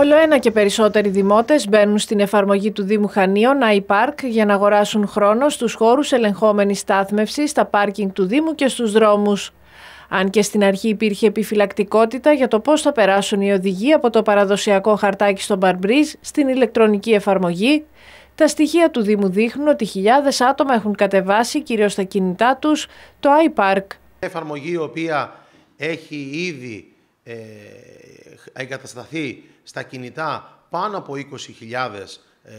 Όλο ένα και περισσότεροι δημότες μπαίνουν στην εφαρμογή του Δήμου Χανίων iPark για να αγοράσουν χρόνο στους χώρους ελεγχόμενης στάθμευσης, στα πάρκινγκ του Δήμου και στους δρόμους. Αν και στην αρχή υπήρχε επιφυλακτικότητα για το πώς θα περάσουν οι οδηγοί από το παραδοσιακό χαρτάκι στο Μπαρμπρίζ στην ηλεκτρονική εφαρμογή, τα στοιχεία του Δήμου δείχνουν ότι χιλιάδες άτομα έχουν κατεβάσει κυρίως στα κινητά τους το iPark. Η εφαρμογή η οποία έχει ήδη ε, εγκατασταθεί στα κινητά πάνω από 20.000 ε,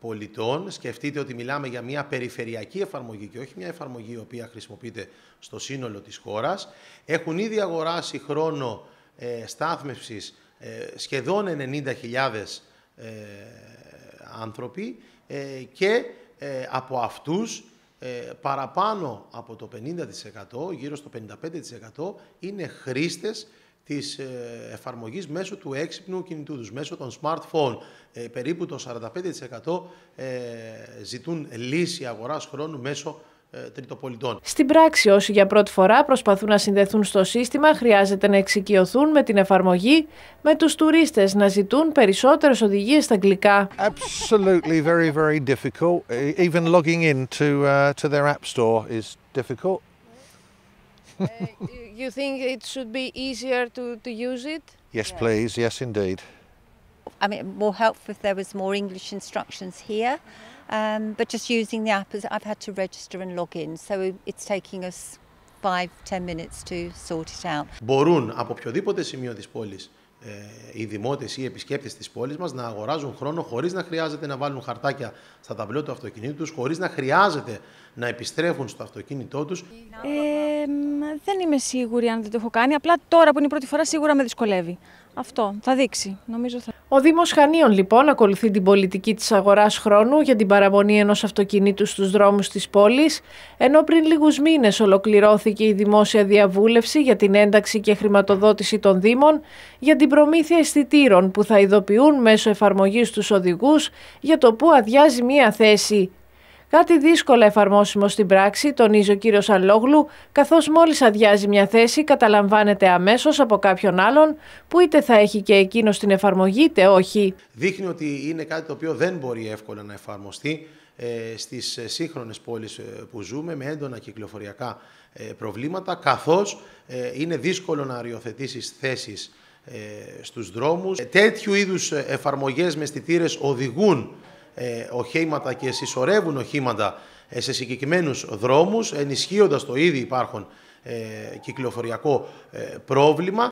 πολιτών. Σκεφτείτε ότι μιλάμε για μια περιφερειακή εφαρμογή και όχι μια εφαρμογή η οποία χρησιμοποιείται στο σύνολο της χώρας. Έχουν ήδη αγοράσει χρόνο ε, στάθμευσης ε, σχεδόν 90.000 ε, άνθρωποι και από αυτούς παραπάνω από το 50% γύρω στο 55% είναι χρήστες Της ε, εφαρμογής μέσω του έξυπνου κινητού τους μέσω των smartphone. Ε, περίπου το 45% ε, ζητούν λύση αγοράς χρόνου μέσω Τριτοπολιτών. Στην πράξη, όσοι για πρώτη φορά προσπαθούν να συνδεθούν στο σύστημα, χρειάζεται να εξοικειωθούν με την εφαρμογή, με τους τουρίστες να ζητούν περισσότερες οδηγίες στα αγγλικά. Absolutely very very difficult. Even logging into to their app store is difficult. uh, you think it should be easier to, to use it? Yes, yeah. please. Yes, indeed. I mean, more helpful if there was more English instructions here. Uh-huh. Um, but just using the app, as I've had to register and log in, so it's taking us five, ten minutes to sort it out. Μπορούν από οποιοδήποτε σημείο της πόλης Ε, οι δημότες ή οι επισκέπτες της πόλης μας να αγοράζουν χρόνο χωρίς να χρειάζεται να βάλουν χαρτάκια στα ταμπλό του αυτοκινήτου τους, χωρίς να χρειάζεται να επιστρέφουν στο αυτοκίνητό τους. Ε, δεν είμαι σίγουρη αν δεν το έχω κάνει, απλά τώρα που είναι η πρώτη φορά σίγουρα με δυσκολεύει. Αυτό θα δείξει, νομίζω θα... Ο Δήμος Χανίων, λοιπόν, ακολουθεί την πολιτική της αγοράς χρόνου για την παραμονή ενός αυτοκινήτου στους δρόμους της πόλης, ενώ πριν λίγους μήνες ολοκληρώθηκε η δημόσια διαβούλευση για την ένταξη και χρηματοδότηση των Δήμων για την προμήθεια αισθητήρων που θα ειδοποιούν μέσω εφαρμογής τους οδηγούς για το που αδειάζει μία θέση. Κάτι δύσκολα εφαρμόσιμο στην πράξη, τονίζει ο κύριος Αλόγλου, καθώς μόλις αδειάζει μια θέση, καταλαμβάνεται αμέσως από κάποιον άλλον, που είτε θα έχει και εκείνο την εφαρμογή, είτε όχι. Δείχνει ότι είναι κάτι το οποίο δεν μπορεί εύκολα να εφαρμοστεί ε, στις ε, σύγχρονες πόλεις ε, που ζούμε με έντονα κυκλοφοριακά ε, προβλήματα καθώς είναι δύσκολο να αριοθετήσεις θέσεις ε, στους δρόμους. Ε, τέτοιου είδους ε, εφαρμογές με αισθητήρες οδηγούν οχήματα και συσσωρεύουν οχήματα σε συγκεκριμένους δρόμους, ενισχύοντας το ήδη υπάρχον κυκλοφοριακό πρόβλημα.